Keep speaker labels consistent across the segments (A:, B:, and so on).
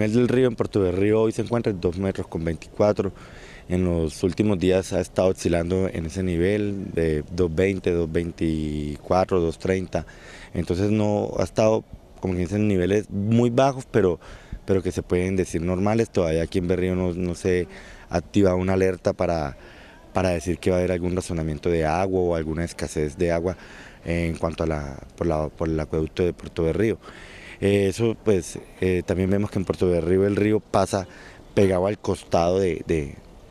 A: nivel del río en Puerto Berrío hoy se encuentra en 2 metros con 24. En los últimos días ha estado oscilando en ese nivel de 2.20, 2.24, 2.30. Entonces no ha estado, como dicen, niveles muy bajos, pero, pero que se pueden decir normales. Todavía aquí en Berrío no, no se activa una alerta para, para decir que va a haber algún razonamiento de agua o alguna escasez de agua en cuanto a la, por, la, por el acueducto de Puerto Berrío. Eh, eso pues eh, también vemos que en Puerto de Río el río pasa pegado al costado de,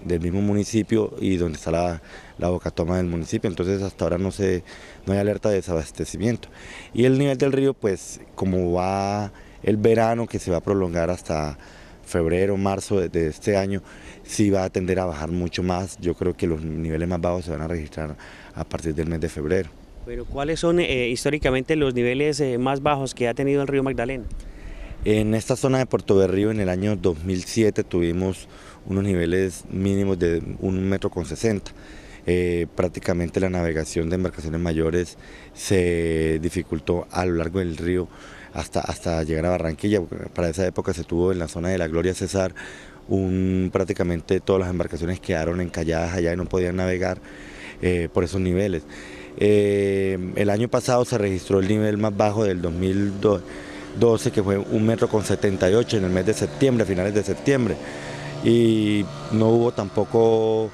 A: del mismo municipio y donde está la, la toma del municipio, entonces hasta ahora no, se, no hay alerta de desabastecimiento. Y el nivel del río pues como va el verano que se va a prolongar hasta febrero, marzo de, este año, si va a tender a bajar mucho más. Yo creo que los niveles más bajos se van a registrar a partir del mes de febrero.
B: Pero ¿cuáles son eh, históricamente los niveles eh, más bajos que ha tenido el río Magdalena?
A: En esta zona de Puerto Berrío en el año 2007 tuvimos unos niveles mínimos de un metro con 60. Eh, prácticamente la navegación de embarcaciones mayores se dificultó a lo largo del río hasta, hasta llegar a Barranquilla. Para esa época se tuvo en la zona de la Gloria César, un, prácticamente todas las embarcaciones quedaron encalladas allá y no podían navegar por esos niveles. Eh, el año pasado se registró el nivel más bajo del 2012, que fue un metro con 78 en el mes de septiembre, a finales de septiembre. Y no hubo tampoco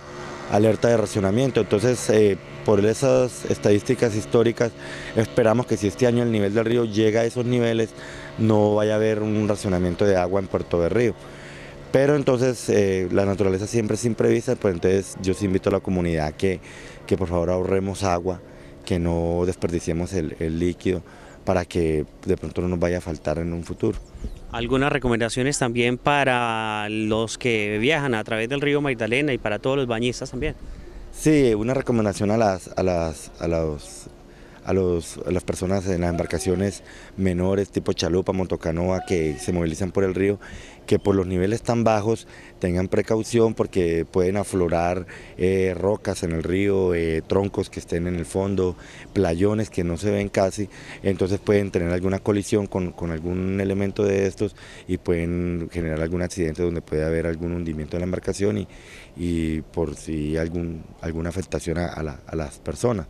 A: alerta de racionamiento. Entonces, eh, por esas estadísticas históricas, esperamos que si este año el nivel del río llega a esos niveles, no vaya a haber un racionamiento de agua en Puerto Berrío. Pero entonces eh, la naturaleza siempre es imprevista, pues entonces yo sí invito a la comunidad que, que por favor ahorremos agua, que no desperdiciemos el, líquido para que de pronto no nos vaya a faltar en un futuro.
B: Algunas recomendaciones también para los que viajan a través del río Magdalena y para todos los bañistas también.
A: Sí, una recomendación a las, a las, a los a, las personas en las embarcaciones menores, tipo chalupa, montocanoa, que se movilizan por el río, que por los niveles tan bajos tengan precaución porque pueden aflorar eh, rocas en el río, eh, troncos que estén en el fondo, playones que no se ven casi, entonces pueden tener alguna colisión con, algún elemento de estos y pueden generar algún accidente donde puede haber algún hundimiento de la embarcación y, por si algún, alguna afectación a las personas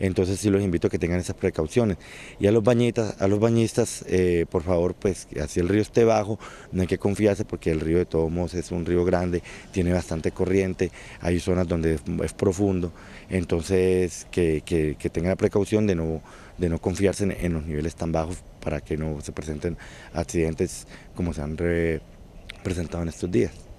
A: entonces sí los invito a que tengan esas precauciones. Y a los bañistas, a los bañistas eh, por favor, pues así el río esté bajo, no hay que confiarse porque el río de todos es un río grande, tiene bastante corriente, hay zonas donde es, profundo, entonces que, tengan la precaución de no, de no confiarse en, los niveles tan bajos para que no se presenten accidentes como se han presentado en estos días.